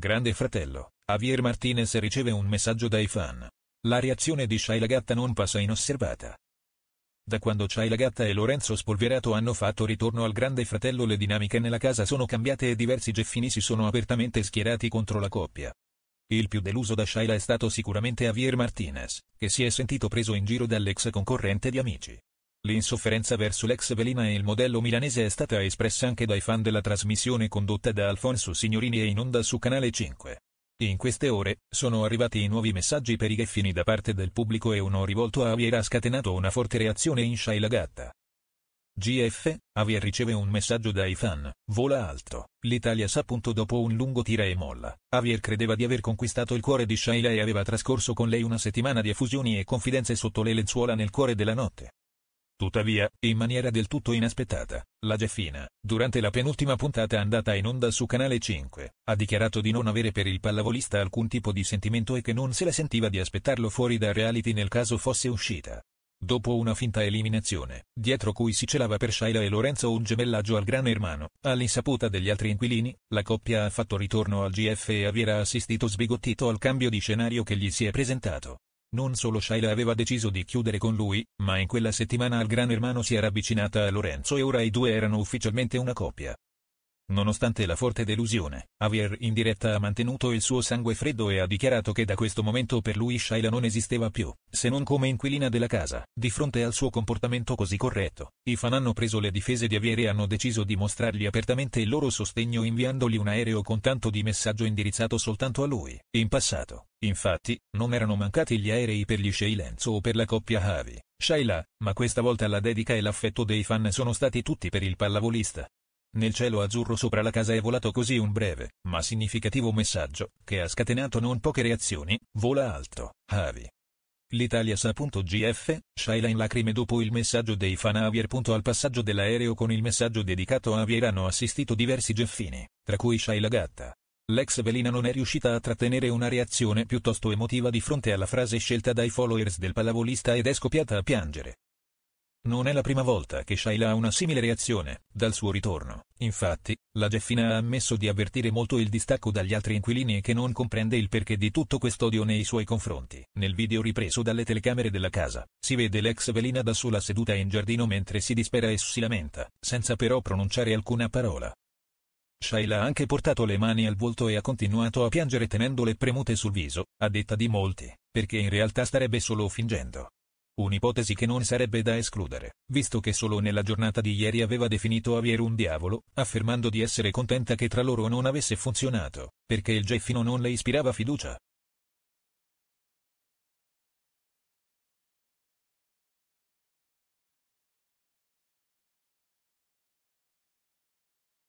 Grande fratello, Javier Martinez riceve un messaggio dai fan. La reazione di Shai Gatta non passa inosservata. Da quando Shai Gatta e Lorenzo Spolverato hanno fatto ritorno al Grande Fratello le dinamiche nella casa sono cambiate e diversi geffini si sono apertamente schierati contro la coppia. Il più deluso da Shaila è stato sicuramente Javier Martinez, che si è sentito preso in giro dall'ex concorrente di Amici. L'insofferenza verso l'ex velina e il modello milanese è stata espressa anche dai fan della trasmissione condotta da Alfonso Signorini e in onda su Canale 5. In queste ore, sono arrivati i nuovi messaggi per i Geffini da parte del pubblico e uno rivolto a Javier ha scatenato una forte reazione in Shaila Gatta. GF, Javier riceve un messaggio dai fan, vola alto, l'Italia sa. appunto Dopo un lungo tira e molla, Javier credeva di aver conquistato il cuore di Shaila e aveva trascorso con lei una settimana di effusioni e confidenze sotto le lenzuola nel cuore della notte. Tuttavia, in maniera del tutto inaspettata, la Geffina, durante la penultima puntata andata in onda su Canale 5, ha dichiarato di non avere per il pallavolista alcun tipo di sentimento e che non se la sentiva di aspettarlo fuori da reality nel caso fosse uscita. Dopo una finta eliminazione, dietro cui si celava per Shaila e Lorenzo un gemellaggio al Gran Hermano, all'insaputa degli altri inquilini, la coppia ha fatto ritorno al GF e avviera assistito sbigottito al cambio di scenario che gli si è presentato. Non solo Shaila aveva deciso di chiudere con lui, ma in quella settimana al Gran Hermano si era avvicinata a Lorenzo e ora i due erano ufficialmente una coppia. Nonostante la forte delusione, Javier in diretta ha mantenuto il suo sangue freddo e ha dichiarato che da questo momento per lui Shaila non esisteva più, se non come inquilina della casa. Di fronte al suo comportamento così corretto, i fan hanno preso le difese di Javier e hanno deciso di mostrargli apertamente il loro sostegno inviandogli un aereo con tanto di messaggio indirizzato soltanto a lui. In passato, Infatti, non erano mancati gli aerei per gli Sheilenzo o per la coppia Javi, Shaila, ma questa volta la dedica e l'affetto dei fan sono stati tutti per il pallavolista. Nel cielo azzurro sopra la casa è volato così un breve, ma significativo messaggio, che ha scatenato non poche reazioni, vola alto, Avi. L'Italia sa.gf, Shaila in lacrime dopo il messaggio dei fan Avier. Al passaggio dell'aereo con il messaggio dedicato a Avier hanno assistito diversi geffini, tra cui Shaila Gatta. L'ex velina non è riuscita a trattenere una reazione piuttosto emotiva di fronte alla frase scelta dai followers del pallavolista ed è scoppiata a piangere. Non è la prima volta che Shaila ha una simile reazione, dal suo ritorno. Infatti, la Geffina ha ammesso di avvertire molto il distacco dagli altri inquilini e che non comprende il perché di tutto quest'odio nei suoi confronti. Nel video ripreso dalle telecamere della casa, si vede l'ex velina da sola seduta in giardino mentre si dispera e si lamenta, senza però pronunciare alcuna parola. Shaila ha anche portato le mani al volto e ha continuato a piangere tenendole premute sul viso, a detta di molti, perché in realtà starebbe solo fingendo. Un'ipotesi che non sarebbe da escludere, visto che solo nella giornata di ieri aveva definito Javier un diavolo, affermando di essere contenta che tra loro non avesse funzionato, perché il Geffino non le ispirava fiducia.